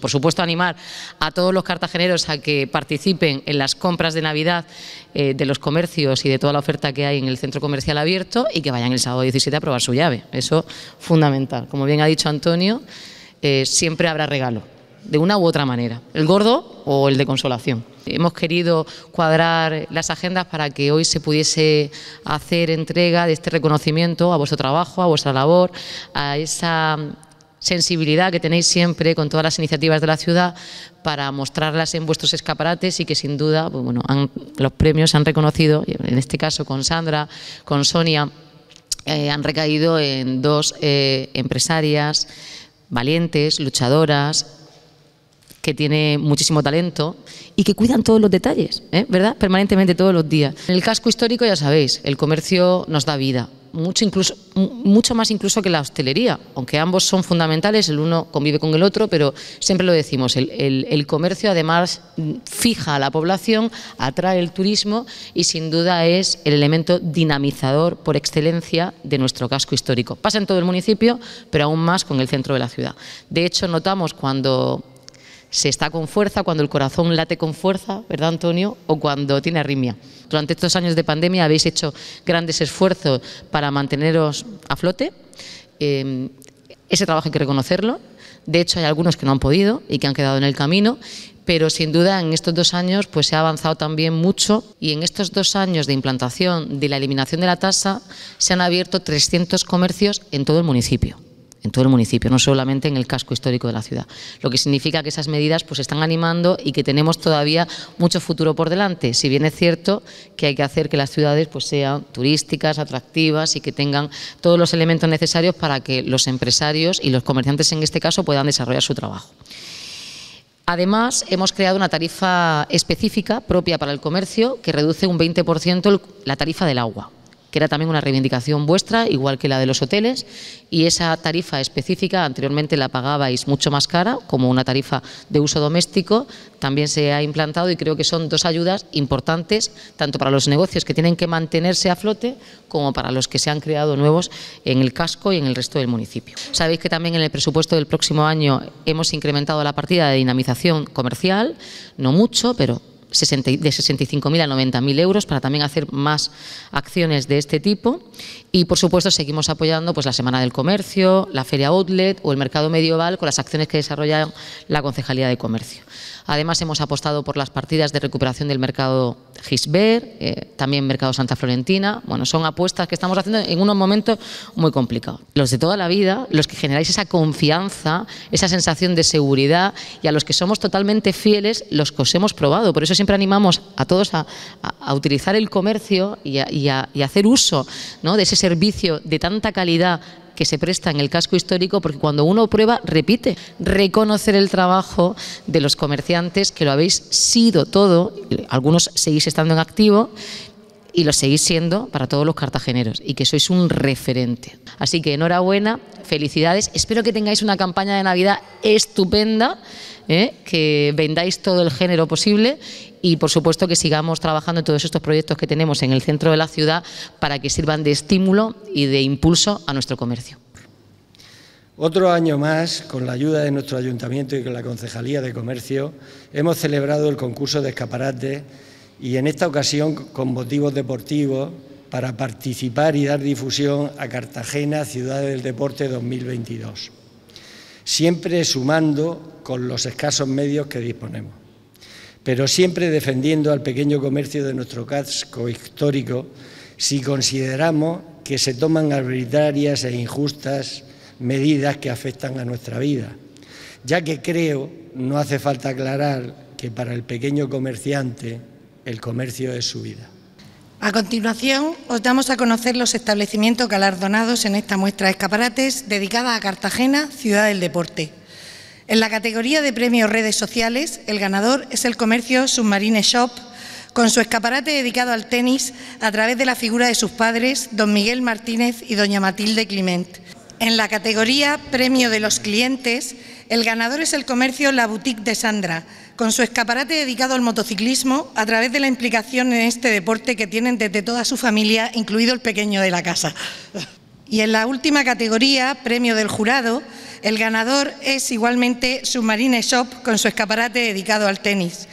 Por supuesto, animar a todos los cartageneros a que participen en las compras de Navidad eh, de los comercios y de toda la oferta que hay en el centro comercial abierto y que vayan el sábado 17 a probar su llave. Eso fundamental. Como bien ha dicho Antonio, eh, siempre habrá regalo, de una u otra manera, el gordo o el de consolación. Hemos querido cuadrar las agendas para que hoy se pudiese hacer entrega de este reconocimiento a vuestro trabajo, a vuestra labor, a esa sensibilidad que tenéis siempre con todas las iniciativas de la ciudad para mostrarlas en vuestros escaparates y que sin duda pues bueno, los premios se han reconocido, en este caso con Sandra, con Sonia, eh, han recaído en dos eh, empresarias valientes, luchadoras, que tiene muchísimo talento y que cuidan todos los detalles, ¿eh? ¿verdad? Permanentemente todos los días. En el casco histórico ya sabéis, el comercio nos da vida, mucho, incluso, mucho más incluso que la hostelería, aunque ambos son fundamentales, el uno convive con el otro, pero siempre lo decimos, el, el comercio además fija a la población, atrae el turismo y sin duda es el elemento dinamizador por excelencia de nuestro casco histórico. Pasa en todo el municipio, pero aún más con el centro de la ciudad. De hecho, notamos cuando se está con fuerza, cuando el corazón late con fuerza, ¿verdad Antonio? O cuando tiene arritmia. Durante estos años de pandemia habéis hecho grandes esfuerzos para manteneros a flote. Eh, ese trabajo hay que reconocerlo. De hecho, hay algunos que no han podido y que han quedado en el camino, pero sin duda en estos dos años pues, se ha avanzado también mucho y en estos dos años de implantación de la eliminación de la tasa se han abierto 300 comercios en todo el municipio en todo el municipio, no solamente en el casco histórico de la ciudad. Lo que significa que esas medidas pues están animando y que tenemos todavía mucho futuro por delante. Si bien es cierto que hay que hacer que las ciudades pues sean turísticas, atractivas y que tengan todos los elementos necesarios para que los empresarios y los comerciantes en este caso puedan desarrollar su trabajo. Además, hemos creado una tarifa específica propia para el comercio que reduce un 20% la tarifa del agua era también una reivindicación vuestra, igual que la de los hoteles, y esa tarifa específica anteriormente la pagabais mucho más cara, como una tarifa de uso doméstico, también se ha implantado y creo que son dos ayudas importantes, tanto para los negocios que tienen que mantenerse a flote, como para los que se han creado nuevos en el casco y en el resto del municipio. Sabéis que también en el presupuesto del próximo año hemos incrementado la partida de dinamización comercial, no mucho, pero y de 65.000 a 90.000 euros para también hacer más acciones de este tipo y por supuesto seguimos apoyando pues la Semana del Comercio, la Feria Outlet o el Mercado Medieval con las acciones que desarrolla la Concejalía de Comercio. Además, hemos apostado por las partidas de recuperación del mercado Gisbert, eh, también mercado Santa Florentina. Bueno, son apuestas que estamos haciendo en unos momentos muy complicados. Los de toda la vida, los que generáis esa confianza, esa sensación de seguridad y a los que somos totalmente fieles, los que os hemos probado. Por eso siempre animamos a todos a, utilizar el comercio y a, hacer uso ¿no? de ese servicio de tanta calidad que se presta en el casco histórico, porque cuando uno prueba, repite. Reconocer el trabajo de los comerciantes, que lo habéis sido todo, algunos seguís estando en activo, y lo seguís siendo para todos los cartageneros y que sois un referente. Así que enhorabuena, felicidades. Espero que tengáis una campaña de Navidad estupenda, ¿eh? que vendáis todo el género posible y por supuesto que sigamos trabajando en todos estos proyectos que tenemos en el centro de la ciudad para que sirvan de estímulo y de impulso a nuestro comercio. Otro año más, con la ayuda de nuestro ayuntamiento y con la Concejalía de Comercio, hemos celebrado el concurso de escaparate. y en esta ocasión con motivos deportivos para participar y dar difusión a Cartagena Ciudad del Deporte 2022, siempre sumando con los escasos medios que disponemos pero siempre defendiendo al pequeño comercio de nuestro casco histórico si consideramos que se toman arbitrarias e injustas medidas que afectan a nuestra vida, ya que creo no hace falta aclarar que para el pequeño comerciante el comercio es su vida. A continuación, os damos a conocer los establecimientos galardonados en esta muestra de escaparates dedicada a Cartagena, ciudad del deporte. En la categoría de premio redes sociales, el ganador es el comercio Submarine Shop, con su escaparate dedicado al tenis a través de la figura de sus padres, don Miguel Martínez y doña Matilde Clement. En la categoría Premio de los Clientes, el ganador es el comercio La Boutique de Sandra, con su escaparate dedicado al motociclismo a través de la implicación en este deporte que tienen desde toda su familia, incluido el pequeño de la casa. Y en la última categoría, premio del jurado, el ganador es igualmente Submarine Shop con su escaparate dedicado al tenis.